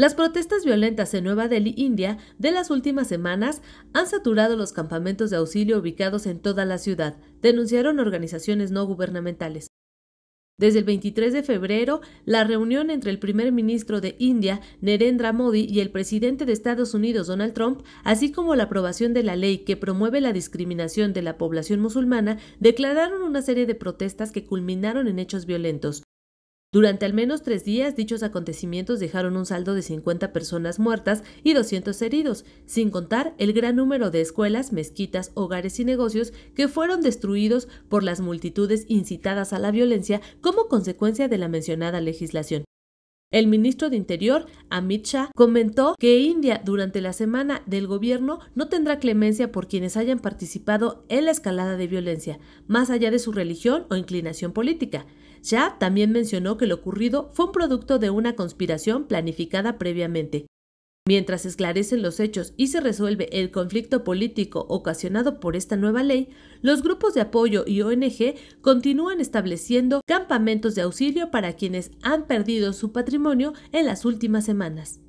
Las protestas violentas en Nueva Delhi, India, de las últimas semanas han saturado los campamentos de auxilio ubicados en toda la ciudad, denunciaron organizaciones no gubernamentales. Desde el 23 de febrero, la reunión entre el primer ministro de India, Narendra Modi, y el presidente de Estados Unidos, Donald Trump, así como la aprobación de la ley que promueve la discriminación de la población musulmana, declararon una serie de protestas que culminaron en hechos violentos. Durante al menos tres días, dichos acontecimientos dejaron un saldo de 50 personas muertas y 200 heridos, sin contar el gran número de escuelas, mezquitas, hogares y negocios que fueron destruidos por las multitudes incitadas a la violencia como consecuencia de la mencionada legislación. El ministro de Interior, Amit Shah, comentó que India durante la semana del gobierno no tendrá clemencia por quienes hayan participado en la escalada de violencia, más allá de su religión o inclinación política. Shah también mencionó que lo ocurrido fue un producto de una conspiración planificada previamente. Mientras esclarecen los hechos y se resuelve el conflicto político ocasionado por esta nueva ley, los grupos de apoyo y ONG continúan estableciendo campamentos de auxilio para quienes han perdido su patrimonio en las últimas semanas.